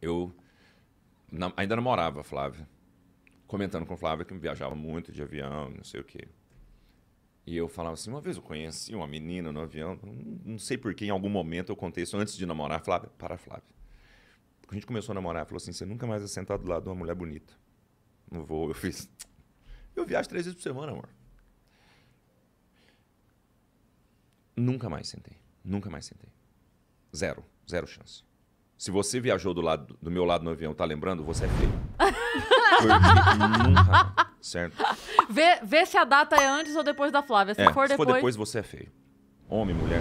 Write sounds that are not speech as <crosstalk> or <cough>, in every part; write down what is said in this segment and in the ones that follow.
eu ainda namorava Flávia, comentando com Flávia que viajava muito de avião, não sei o quê. E eu falava assim, uma vez eu conheci uma menina no avião, não, não sei porquê, em algum momento eu contei isso antes de namorar, Flávia, para Flávia. Flávia. A gente começou a namorar, falou assim, você nunca mais vai sentar do lado de uma mulher bonita. no voo. eu fiz. Eu viajo três vezes por semana, amor. Nunca mais sentei. Nunca mais sentei. Zero. Zero chance. Se você viajou do, lado, do meu lado no avião, tá lembrando? Você é feio. nunca, <laughs> certo? Vê, vê se a data é antes ou depois da Flávia. Se, É, for, se depois... for depois, você é feio. Homem, mulher,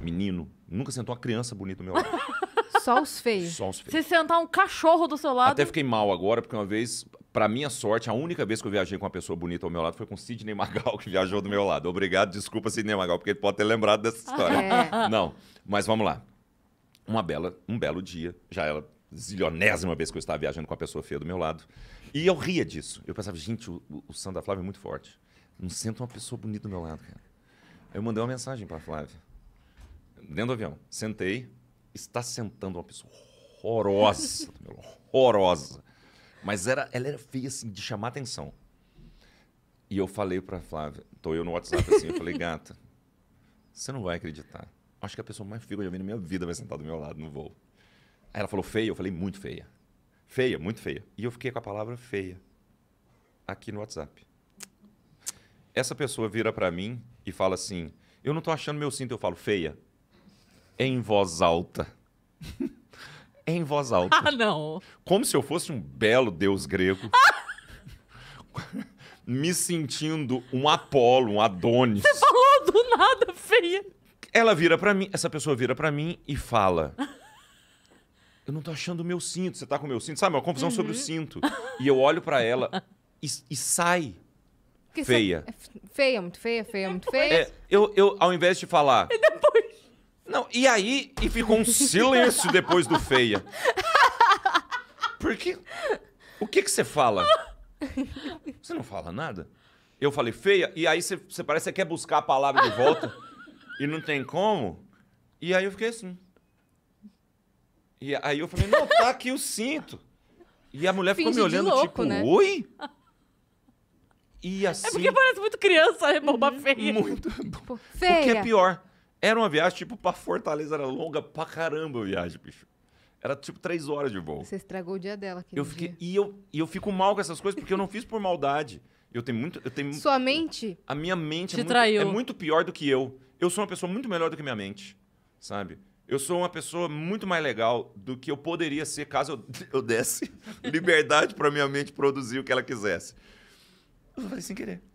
Menino. Nunca sentou uma criança bonita do meu lado. <laughs> Só os feios. Só os feios. Se sentar um cachorro do seu lado. Até fiquei mal agora, porque uma vez, pra minha sorte, a única vez que eu viajei com uma pessoa bonita ao meu lado foi com Sidney Magal, que viajou do meu lado. Obrigado, desculpa, Sidney Magal, porque ele pode ter lembrado dessa história. É. Não, mas vamos lá uma bela, um belo dia, já era zilionésima vez que eu estava viajando com a pessoa feia do meu lado, e eu ria disso. Eu pensava, gente, o, o Santa Flávia é muito forte. Não sento uma pessoa bonita do meu lado, cara. Eu mandei uma mensagem para a Flávia. Dentro do avião. Sentei. Está sentando uma pessoa horrorosa. <laughs> horrorosa. Mas era, ela era feia, assim, de chamar atenção. E eu falei para Flávia, estou eu no WhatsApp assim, eu falei, gata, você não vai acreditar acho que a pessoa mais feia que eu já vi na minha vida vai sentar do meu lado no voo. Aí ela falou feia, eu falei muito feia. Feia, muito feia. E eu fiquei com a palavra feia aqui no WhatsApp. Essa pessoa vira para mim e fala assim: "Eu não tô achando meu cinto", eu falo: "Feia". Em voz alta. <laughs> em voz alta. Ah, não. Como se eu fosse um belo deus grego. <laughs> me sentindo um Apolo, um Adonis. Você falou do nada, feia. Ela vira para mim, essa pessoa vira para mim e fala: Eu não tô achando o meu cinto, você tá com o meu cinto? Sabe, uma confusão uhum. sobre o uhum. cinto. E eu olho para ela e, e sai. feia. É feia, muito feia, feia, muito feia. É, eu, eu, ao invés de falar. E depois. Não, e aí, e ficou um silêncio depois do feia. Porque. O que que você fala? Você não fala nada? Eu falei feia, e aí você, você parece que quer buscar a palavra de volta e não tem como. E aí eu fiquei assim. E aí eu falei, não, tá aqui o cinto. E a mulher Finge ficou me olhando, louco, tipo, né? oi? E assim... É porque assim parece muito criança, bomba é uhum. feia. Muito. Tipo, é feia. que é pior. Era uma viagem, tipo, pra Fortaleza, era longa pra caramba a viagem, bicho. Era tipo três horas de voo. Você estragou o dia dela aqui. eu fiquei, dia. E eu, e eu fico mal com essas coisas porque eu não fiz por maldade. Eu tenho muito. Eu tenho, Sua mente? A minha mente é te é, muito, traiu. é muito pior do que eu eu sou uma pessoa muito melhor do que minha mente, sabe? Eu sou uma pessoa muito mais legal do que eu poderia ser caso eu, <laughs> desse <laughs> liberdade para minha mente produzir o que ela quisesse. Eu falei sem querer.